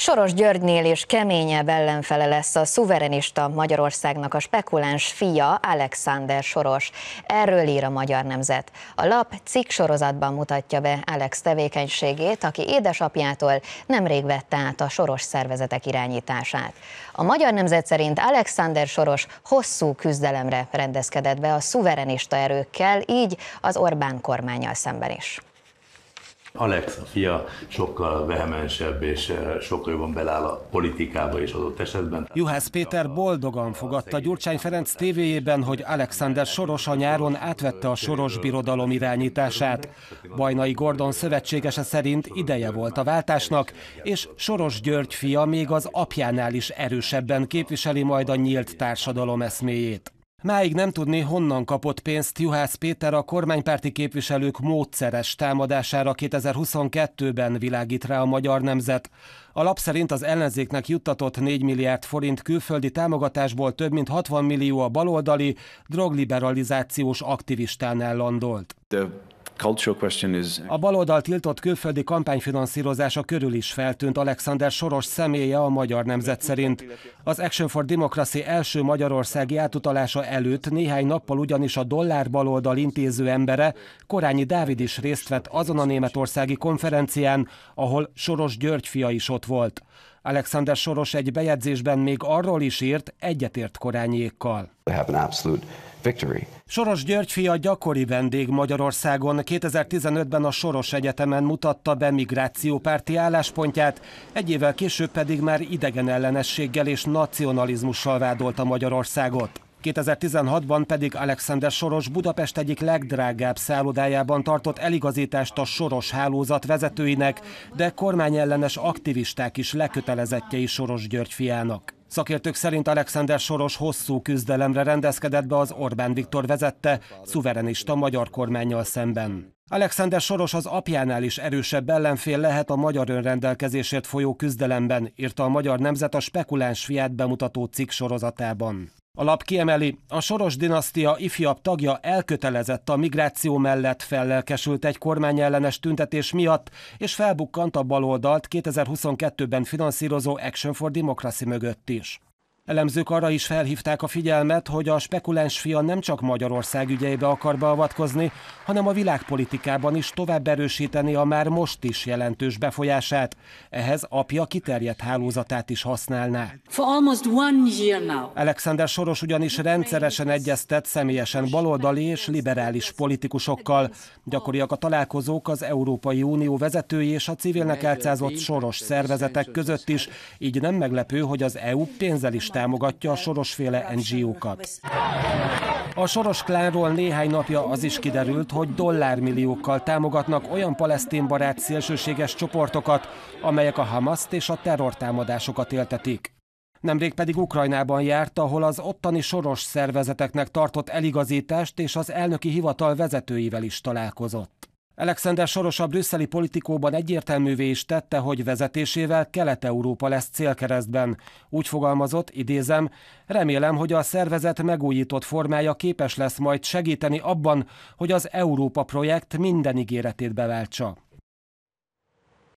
Soros Györgynél is keményebb ellenfele lesz a szuverenista Magyarországnak a spekuláns fia, Alexander Soros. Erről ír a Magyar Nemzet. A lap cikk sorozatban mutatja be Alex tevékenységét, aki édesapjától nemrég vette át a Soros szervezetek irányítását. A Magyar Nemzet szerint Alexander Soros hosszú küzdelemre rendezkedett be a szuverenista erőkkel, így az Orbán kormányal szemben is. Alex, a fia sokkal vehemensebb és eh, sokkal jobban beláll a politikába és adott esetben. Juhász Péter boldogan fogadta Gyurcsány Ferenc tévéjében, hogy Alexander Soros a nyáron átvette a Soros birodalom irányítását. Bajnai Gordon szövetségese szerint ideje volt a váltásnak, és Soros György fia még az apjánál is erősebben képviseli majd a nyílt társadalom eszméjét. Máig nem tudni, honnan kapott pénzt Juhász Péter a kormánypárti képviselők módszeres támadására 2022-ben világít rá a magyar nemzet. A lap szerint az ellenzéknek juttatott 4 milliárd forint külföldi támogatásból több mint 60 millió a baloldali drogliberalizációs aktivistán ellandolt. De a baloldal tiltott külföldi kampányfinanszírozása körül is feltűnt Alexander Soros személye a magyar nemzet szerint. Az Action for Democracy első magyarországi átutalása előtt néhány nappal ugyanis a dollár baloldal intéző embere, Korányi Dávid is részt vett azon a németországi konferencián, ahol Soros György fia is ott volt. Alexander Soros egy bejegyzésben még arról is írt, egyetért Korányékkal victory. Soros György fia gyakori vendég Magyarországon. 2015-ben a Soros Egyetemen mutatta be migrációpárti álláspontját, egy évvel később pedig már idegenellenességgel és nacionalizmussal vádolta Magyarországot. 2016-ban pedig Alexander Soros Budapest egyik legdrágább szállodájában tartott eligazítást a Soros hálózat vezetőinek, de kormányellenes aktivisták is lekötelezettjei Soros György fiának. Szakértők szerint Alexander Soros hosszú küzdelemre rendezkedett be az Orbán Viktor vezette szuverenista magyar kormányjal szemben. Alexander Soros az apjánál is erősebb ellenfél lehet a magyar önrendelkezésért folyó küzdelemben, írta a Magyar Nemzet a spekuláns fiát bemutató cikk sorozatában. A lap kiemeli, a Soros dinasztia ifjabb tagja elkötelezett a migráció mellett fellelkesült egy kormányellenes tüntetés miatt, és felbukkant a baloldalt 2022-ben finanszírozó Action for Democracy mögött is. Elemzők arra is felhívták a figyelmet, hogy a spekuláns fia nem csak Magyarország ügyeibe akar beavatkozni, hanem a világpolitikában is tovább erősíteni a már most is jelentős befolyását. Ehhez apja kiterjedt hálózatát is használná. Alexander Soros ugyanis rendszeresen egyeztet személyesen baloldali és liberális politikusokkal. Gyakoriak a találkozók az Európai Unió vezetői és a civilnek elcázott Soros szervezetek között is, így nem meglepő, hogy az EU pénzzel is támogatja a Soros-féle NGO-kat. A Soros klánról néhány napja az is kiderült, hogy dollármilliókkal támogatnak olyan barát szélsőséges csoportokat, amelyek a Hamaszt és a terrortámadásokat éltetik. Nemrég pedig Ukrajnában járt, ahol az ottani soros szervezeteknek tartott eligazítást és az elnöki hivatal vezetőivel is találkozott. Alexander Soros a brüsszeli politikóban egyértelművé is tette, hogy vezetésével Kelet-Európa lesz célkeresztben. Úgy fogalmazott, idézem, remélem, hogy a szervezet megújított formája képes lesz majd segíteni abban, hogy az Európa projekt minden ígéretét beváltsa.